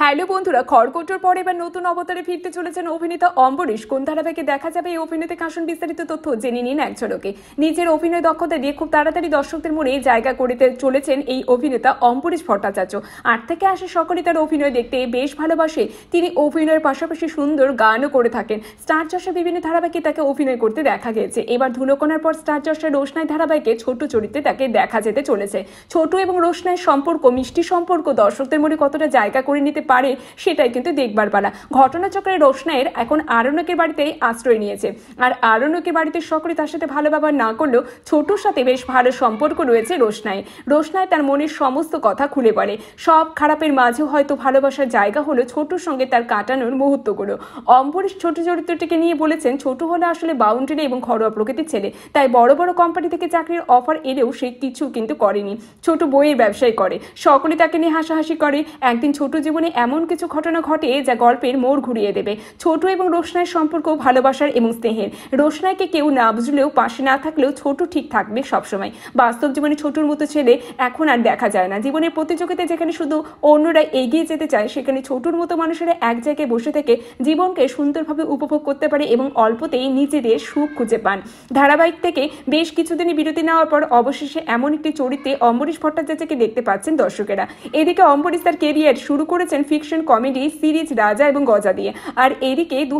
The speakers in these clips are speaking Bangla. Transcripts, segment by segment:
হ্যালো বন্ধুরা খড়কটোর পরে এবার নতুন অবতারে ফিরতে চলেছেন অভিনেতা অম্বরীশ কোন ধারাবাহিকে দেখা যাবে এই অভিনেতা কাশন বিস্তারিত তথ্য জেনে নিন এক ঝলকে নিজের অভিনয় দক্ষতা দিয়ে খুব তাড়াতাড়ি দর্শকদের মনে জায়গা করিতে চলেছেন এই অভিনেতা অম্বরীশ ভট্টাচার্য আট থেকে আসে সকলে তার অভিনয় দেখতে বেশ ভালোবাসে তিনি অভিনয়ের পাশাপাশি সুন্দর গানও করে থাকেন স্টার চর্ষা বিভিন্ন ধারাবাহিকে তাকে অভিনয় করতে দেখা গেছে এবার ধুলোকোনার পর স্টার চর্ষা রোশনাই ধারাবাহিকে ছোট চরিত্রে তাকে দেখা যেতে চলেছে ছোট এবং রোশনাইয়ের সম্পর্ক মিষ্টি সম্পর্ক দর্শকদের মনে কতটা জায়গা করে নিতে পারে সেটাই কিন্তু দেখবার পালা ঘটনাচক্রে রোশনায়ের এখন আরণ্যকের বাড়িতেই আশ্রয় নিয়েছে আর আরণ্যকের বাড়িতে সকলে তার সাথে ভালো ব্যবহার না করলেও ছোটোর সাথে বেশ ভালো সম্পর্ক রয়েছে রোশনায় রোশনায় তার মনের সমস্ত কথা খুলে পড়ে সব খারাপের মাঝেও হয়তো ভালোবাসার জায়গা হলো ছোটোর সঙ্গে তার কাটানোর মুহূর্তগুলো অম্বরীশ ছোট চরিত্রটিকে নিয়ে বলেছেন ছোট হলো আসলে বাউন্ডারি এবং ঘরোয়া প্রকৃতির ছেলে তাই বড় বড় কোম্পানি থেকে চাকরির অফার এলেও সে কিছু কিন্তু করেনি ছোট বইয়ের ব্যবসায় করে সকলে তাকে নিয়ে হাসাহাসি করে একদিন ছোট জীবনে এমন কিছু ঘটনা ঘটে যা গল্পের মোড় ঘুরিয়ে দেবে ছোট এবং রোশনায় সম্পর্ক ভালোবাসার এবং স্নেহের রোশনাকে কেউ না বুঝলেও পাশে না থাকলেও ছোট ঠিক থাকবে সবসময় বাস্তব জীবনে ছোটর মতো ছেলে এখন আর দেখা যায় না জীবনের প্রতিযোগিতায় যেখানে শুধু অন্যরা এগিয়ে যেতে চায় সেখানে ছোটর মতো মানুষেরা এক জায়গায় বসে থেকে জীবনকে সুন্দরভাবে উপভোগ করতে পারে এবং অল্পতেই নিজেদের সুখ খুঁজে পান ধারাবাহিক থেকে বেশ কিছুদিনই বিরতি নেওয়ার পর অবশেষে এমন একটি চরিত্রে অম্বরীশ ভট্টাচার্যকে দেখতে পাচ্ছেন দর্শকেরা এদিকে অম্বরীশ তার কেরিয়ার শুরু করেছেন অ্যাকশন ফিকশন কমেডি সিরিজ রাজা এবং গজা দিয়ে আর এদিকে দু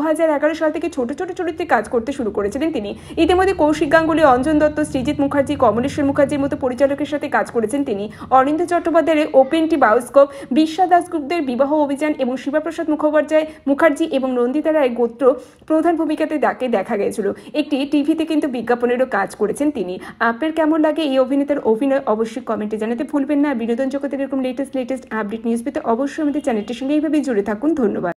সাল থেকে ছোট ছোট চরিত্রে কাজ করতে শুরু করেছিলেন তিনি ইতিমধ্যে কৌশিক গাঙ্গুলি অঞ্জন দত্ত শ্রীজিৎ মুখার্জি কমলেশ্বর মুখার্জির মতো পরিচালকের সাথে কাজ করেছেন তিনি অরিন্দ চট্টোপাধ্যায়ের ওপেন টি বায়োস্কোপ বিশ্বা দাসগুপ্তের বিবাহ অভিযান এবং শিবাপ্রসাদ মুখোপাধ্যায় মুখার্জি এবং নন্দিতা রায় গোত্র প্রধান ভূমিকাতে তাকে দেখা গিয়েছিল একটি টিভিতে কিন্তু বিজ্ঞাপনেরও কাজ করেছেন তিনি আপনার কেমন লাগে এই অভিনেতার অভিনয় অবশ্যই কমেন্টে জানাতে ভুলবেন না বিনোদন জগতের এরকম লেটেস্ট লেটেস্ট আপডেট নিউজ পেতে অবশ্যই আমাদের চ্যানেল চ্যানেলটির সঙ্গে এইভাবেই জুড়ে থাকুন ধন্যবাদ